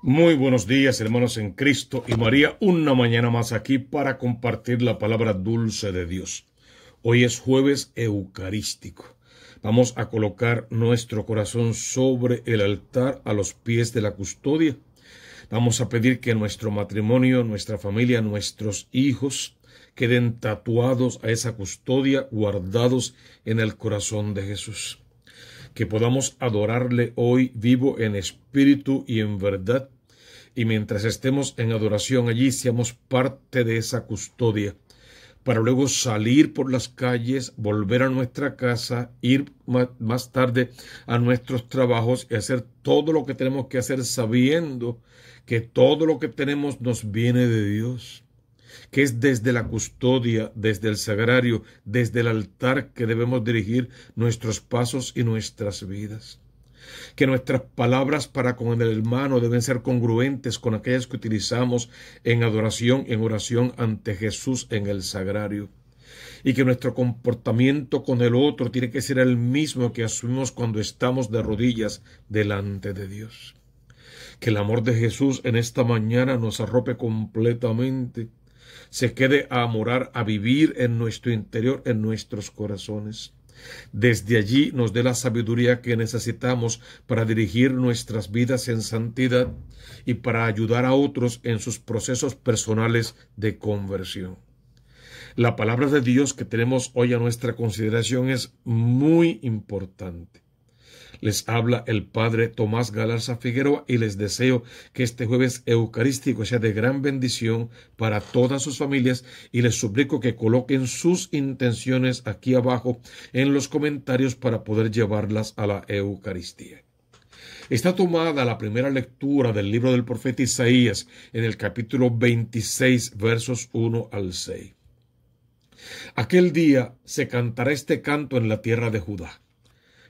Muy buenos días, hermanos en Cristo y María. Una mañana más aquí para compartir la palabra dulce de Dios. Hoy es jueves eucarístico. Vamos a colocar nuestro corazón sobre el altar a los pies de la custodia. Vamos a pedir que nuestro matrimonio, nuestra familia, nuestros hijos queden tatuados a esa custodia, guardados en el corazón de Jesús que podamos adorarle hoy vivo en espíritu y en verdad, y mientras estemos en adoración allí seamos parte de esa custodia, para luego salir por las calles, volver a nuestra casa, ir más tarde a nuestros trabajos y hacer todo lo que tenemos que hacer sabiendo que todo lo que tenemos nos viene de Dios que es desde la custodia, desde el sagrario, desde el altar que debemos dirigir nuestros pasos y nuestras vidas. Que nuestras palabras para con el hermano deben ser congruentes con aquellas que utilizamos en adoración, en oración ante Jesús en el sagrario y que nuestro comportamiento con el otro tiene que ser el mismo que asumimos cuando estamos de rodillas delante de Dios. Que el amor de Jesús en esta mañana nos arrope completamente se quede a morar, a vivir en nuestro interior, en nuestros corazones. Desde allí nos dé la sabiduría que necesitamos para dirigir nuestras vidas en santidad y para ayudar a otros en sus procesos personales de conversión. La palabra de Dios que tenemos hoy a nuestra consideración es muy importante. Les habla el Padre Tomás Galarza Figueroa y les deseo que este jueves eucarístico sea de gran bendición para todas sus familias y les suplico que coloquen sus intenciones aquí abajo en los comentarios para poder llevarlas a la Eucaristía. Está tomada la primera lectura del libro del profeta Isaías en el capítulo 26 versos 1 al 6. Aquel día se cantará este canto en la tierra de Judá.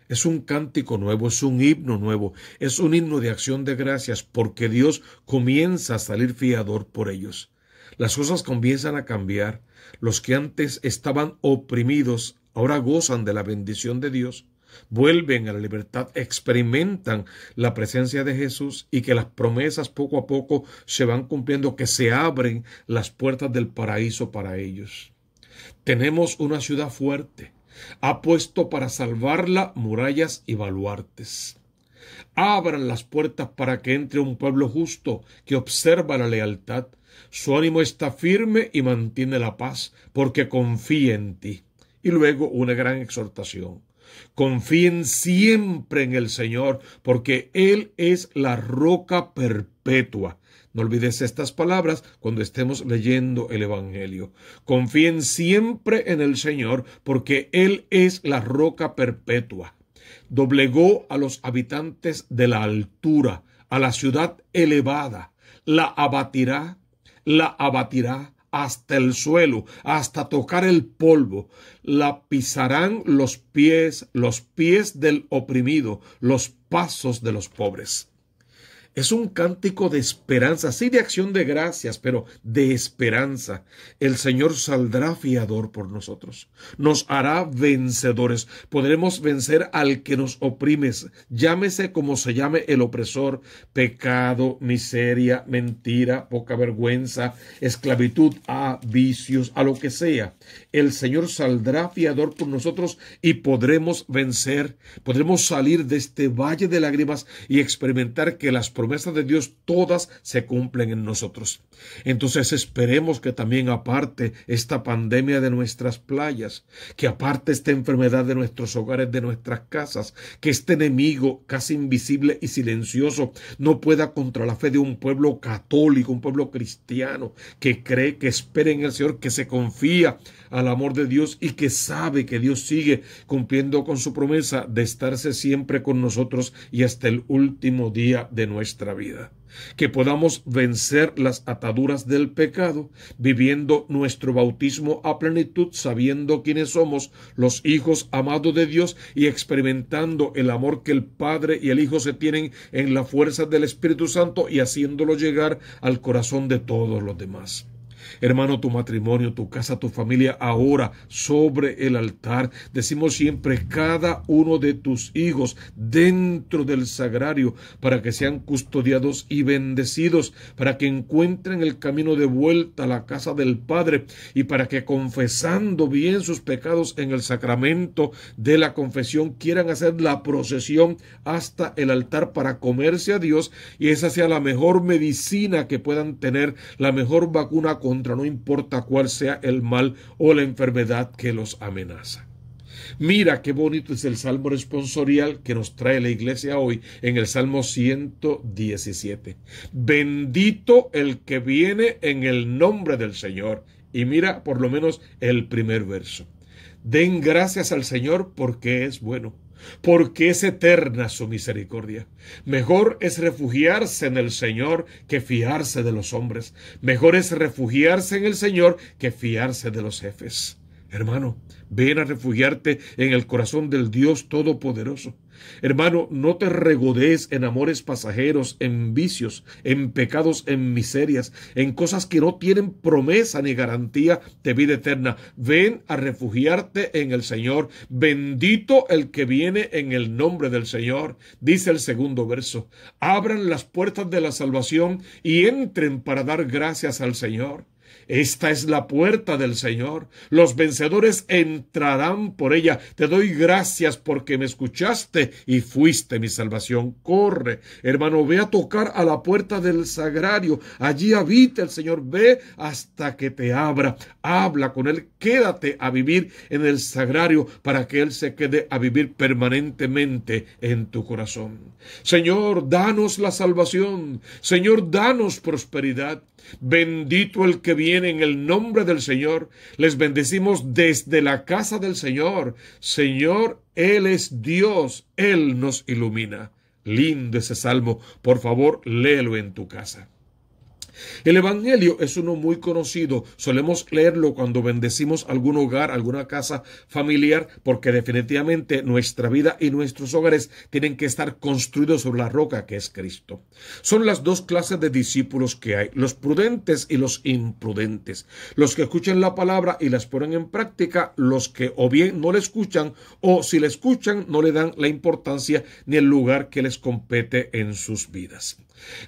Es un cántico nuevo, es un himno nuevo, es un himno de acción de gracias porque Dios comienza a salir fiador por ellos. Las cosas comienzan a cambiar. Los que antes estaban oprimidos ahora gozan de la bendición de Dios, vuelven a la libertad, experimentan la presencia de Jesús y que las promesas poco a poco se van cumpliendo, que se abren las puertas del paraíso para ellos. Tenemos una ciudad fuerte, ha puesto para salvarla murallas y baluartes. Abran las puertas para que entre un pueblo justo que observa la lealtad. Su ánimo está firme y mantiene la paz porque confía en ti. Y luego una gran exhortación. Confíen siempre en el Señor porque Él es la roca perpetua no olvides estas palabras cuando estemos leyendo el Evangelio. Confíen siempre en el Señor porque Él es la roca perpetua. Doblegó a los habitantes de la altura, a la ciudad elevada. La abatirá, la abatirá hasta el suelo, hasta tocar el polvo. La pisarán los pies, los pies del oprimido, los pasos de los pobres. Es un cántico de esperanza, sí de acción de gracias, pero de esperanza. El Señor saldrá fiador por nosotros. Nos hará vencedores. Podremos vencer al que nos oprime. Llámese como se llame el opresor. Pecado, miseria, mentira, poca vergüenza, esclavitud a vicios, a lo que sea. El Señor saldrá fiador por nosotros y podremos vencer. Podremos salir de este valle de lágrimas y experimentar que las de Dios todas se cumplen en nosotros. Entonces esperemos que también aparte esta pandemia de nuestras playas, que aparte esta enfermedad de nuestros hogares, de nuestras casas, que este enemigo casi invisible y silencioso no pueda contra la fe de un pueblo católico, un pueblo cristiano, que cree, que espera en el Señor, que se confía al amor de Dios y que sabe que Dios sigue cumpliendo con su promesa de estarse siempre con nosotros y hasta el último día de nuestra vida, que podamos vencer las ataduras del pecado, viviendo nuestro bautismo a plenitud, sabiendo quiénes somos los hijos amados de Dios y experimentando el amor que el Padre y el Hijo se tienen en la fuerza del Espíritu Santo y haciéndolo llegar al corazón de todos los demás hermano, tu matrimonio, tu casa, tu familia, ahora sobre el altar. Decimos siempre cada uno de tus hijos dentro del sagrario para que sean custodiados y bendecidos, para que encuentren el camino de vuelta a la casa del Padre y para que confesando bien sus pecados en el sacramento de la confesión quieran hacer la procesión hasta el altar para comerse a Dios y esa sea la mejor medicina que puedan tener, la mejor vacuna con no importa cuál sea el mal o la enfermedad que los amenaza. Mira qué bonito es el salmo responsorial que nos trae la iglesia hoy en el Salmo 117. Bendito el que viene en el nombre del Señor. Y mira por lo menos el primer verso. Den gracias al Señor porque es bueno porque es eterna su misericordia. Mejor es refugiarse en el Señor que fiarse de los hombres. Mejor es refugiarse en el Señor que fiarse de los jefes. Hermano, ven a refugiarte en el corazón del Dios Todopoderoso. Hermano, no te regodees en amores pasajeros, en vicios, en pecados, en miserias, en cosas que no tienen promesa ni garantía de vida eterna. Ven a refugiarte en el Señor. Bendito el que viene en el nombre del Señor. Dice el segundo verso. Abran las puertas de la salvación y entren para dar gracias al Señor. Esta es la puerta del Señor. Los vencedores entrarán por ella. Te doy gracias porque me escuchaste y fuiste mi salvación. Corre, hermano, ve a tocar a la puerta del sagrario. Allí habita el Señor. Ve hasta que te abra. Habla con Él. Quédate a vivir en el sagrario para que Él se quede a vivir permanentemente en tu corazón. Señor, danos la salvación. Señor, danos prosperidad. Bendito el que viene en el nombre del Señor. Les bendecimos desde la casa del Señor. Señor, Él es Dios, Él nos ilumina. Lindo ese salmo. Por favor, léelo en tu casa. El Evangelio es uno muy conocido, solemos leerlo cuando bendecimos algún hogar, alguna casa familiar, porque definitivamente nuestra vida y nuestros hogares tienen que estar construidos sobre la roca que es Cristo. Son las dos clases de discípulos que hay, los prudentes y los imprudentes, los que escuchan la palabra y las ponen en práctica, los que o bien no la escuchan o si la escuchan no le dan la importancia ni el lugar que les compete en sus vidas.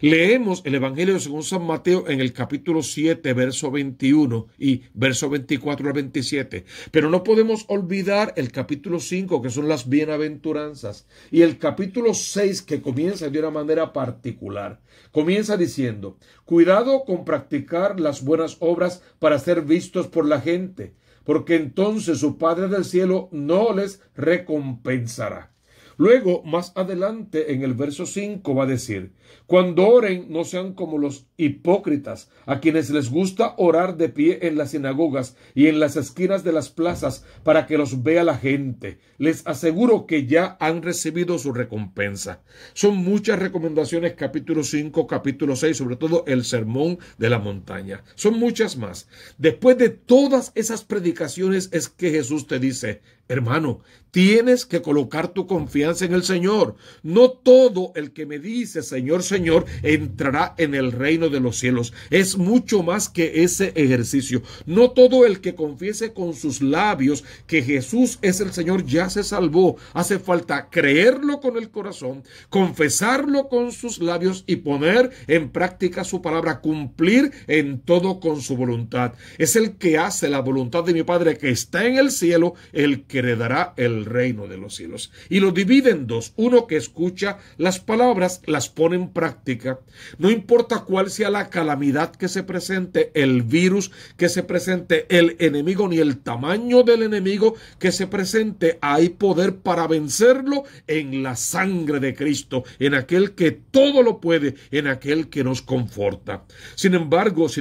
Leemos el Evangelio según San Mateo Mateo en el capítulo 7, verso 21 y verso 24 al 27. Pero no podemos olvidar el capítulo 5, que son las bienaventuranzas, y el capítulo 6, que comienza de una manera particular. Comienza diciendo, cuidado con practicar las buenas obras para ser vistos por la gente, porque entonces su Padre del Cielo no les recompensará. Luego, más adelante, en el verso 5 va a decir, cuando oren no sean como los hipócritas, a quienes les gusta orar de pie en las sinagogas y en las esquinas de las plazas para que los vea la gente. Les aseguro que ya han recibido su recompensa. Son muchas recomendaciones capítulo 5, capítulo 6, sobre todo el sermón de la montaña. Son muchas más. Después de todas esas predicaciones es que Jesús te dice, Hermano, tienes que colocar tu confianza en el Señor. No todo el que me dice Señor, Señor, entrará en el reino de los cielos. Es mucho más que ese ejercicio. No todo el que confiese con sus labios que Jesús es el Señor ya se salvó. Hace falta creerlo con el corazón, confesarlo con sus labios y poner en práctica su palabra, cumplir en todo con su voluntad. Es el que hace la voluntad de mi Padre que está en el cielo, el que heredará el reino de los cielos. Y lo divide en dos, uno que escucha las palabras, las pone en práctica, no importa cuál sea la calamidad que se presente, el virus que se presente, el enemigo ni el tamaño del enemigo que se presente, hay poder para vencerlo en la sangre de Cristo, en aquel que todo lo puede, en aquel que nos conforta. Sin embargo, si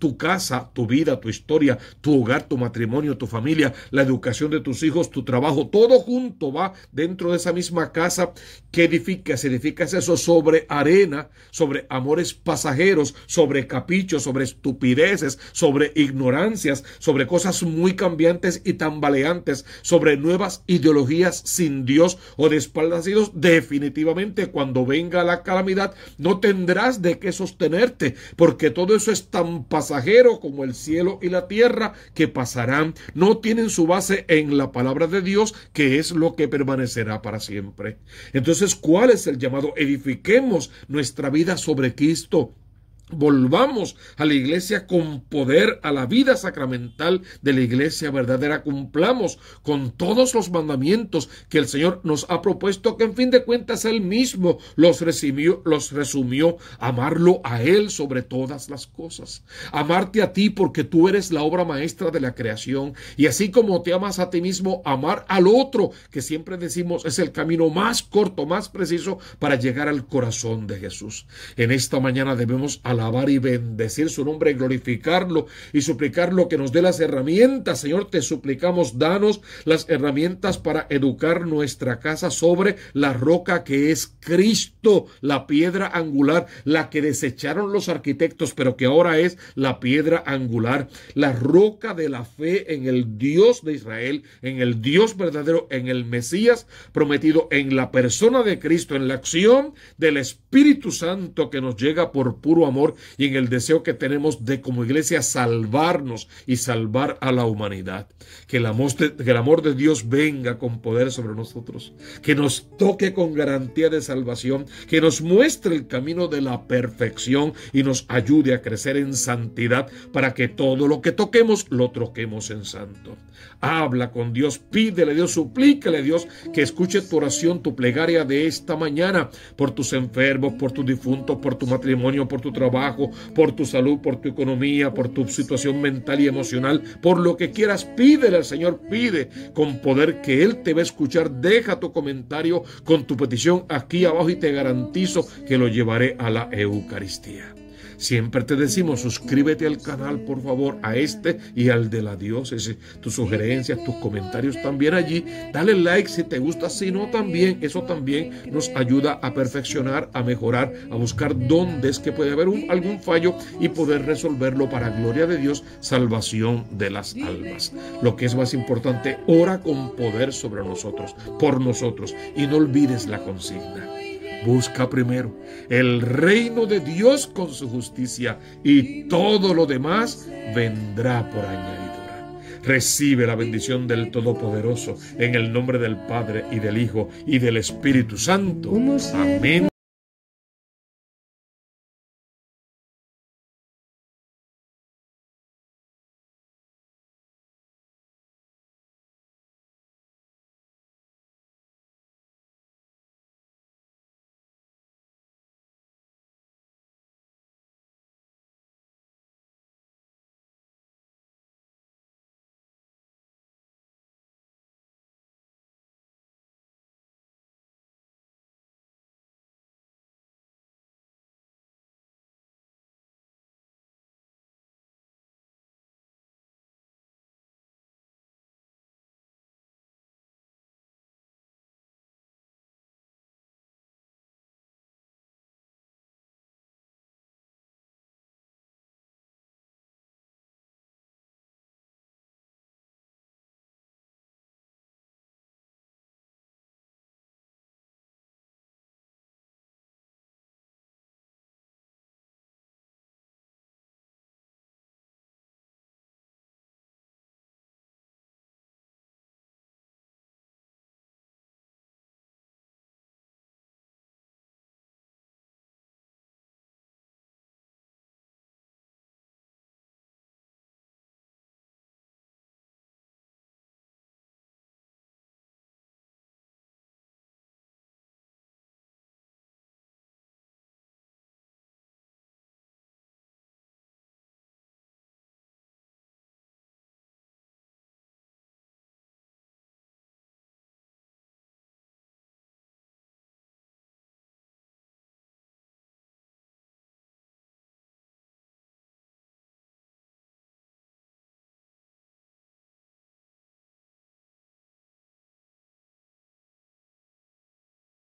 tu casa, tu vida, tu historia, tu hogar, tu matrimonio, tu familia, la educación de tus hijos, tu trabajo, todo junto va dentro de esa misma casa que edificas. Edificas eso sobre arena, sobre amores pasajeros, sobre caprichos, sobre estupideces, sobre ignorancias, sobre cosas muy cambiantes y tambaleantes, sobre nuevas ideologías sin Dios o de espaldas Definitivamente cuando venga la calamidad no tendrás de qué sostenerte porque todo eso es tan pasajero como el cielo y la tierra que pasarán. No tienen su base en la palabra palabra de Dios, que es lo que permanecerá para siempre. Entonces, ¿cuál es el llamado? Edifiquemos nuestra vida sobre Cristo Volvamos a la iglesia con poder, a la vida sacramental de la iglesia verdadera. Cumplamos con todos los mandamientos que el Señor nos ha propuesto, que en fin de cuentas Él mismo los, recibió, los resumió. Amarlo a Él sobre todas las cosas. Amarte a ti porque tú eres la obra maestra de la creación. Y así como te amas a ti mismo, amar al otro, que siempre decimos es el camino más corto, más preciso para llegar al corazón de Jesús. En esta mañana debemos alabar y bendecir su nombre, glorificarlo y suplicar lo que nos dé las herramientas. Señor, te suplicamos, danos las herramientas para educar nuestra casa sobre la roca que es Cristo, la piedra angular, la que desecharon los arquitectos, pero que ahora es la piedra angular, la roca de la fe en el Dios de Israel, en el Dios verdadero, en el Mesías prometido, en la persona de Cristo, en la acción del Espíritu Santo que nos llega por puro amor y en el deseo que tenemos de como iglesia salvarnos y salvar a la humanidad. Que el amor de, amor de Dios venga con poder sobre nosotros, que nos toque con garantía de salvación, que nos muestre el camino de la perfección y nos ayude a crecer en santidad para que todo lo que toquemos lo troquemos en santo. Habla con Dios, pídele Dios, suplícale Dios que escuche tu oración, tu plegaria de esta mañana por tus enfermos, por tus difuntos, por tu matrimonio, por tu trabajo por tu salud, por tu economía, por tu situación mental y emocional, por lo que quieras, pídele al Señor, pide con poder que Él te va a escuchar. Deja tu comentario con tu petición aquí abajo y te garantizo que lo llevaré a la Eucaristía. Siempre te decimos, suscríbete al canal, por favor, a este y al de la diócesis. Tus sugerencias, tus comentarios también allí. Dale like si te gusta, si no también. Eso también nos ayuda a perfeccionar, a mejorar, a buscar dónde es que puede haber algún fallo y poder resolverlo para gloria de Dios, salvación de las almas. Lo que es más importante, ora con poder sobre nosotros, por nosotros. Y no olvides la consigna. Busca primero el reino de Dios con su justicia y todo lo demás vendrá por añadidura. Recibe la bendición del Todopoderoso en el nombre del Padre y del Hijo y del Espíritu Santo. Amén.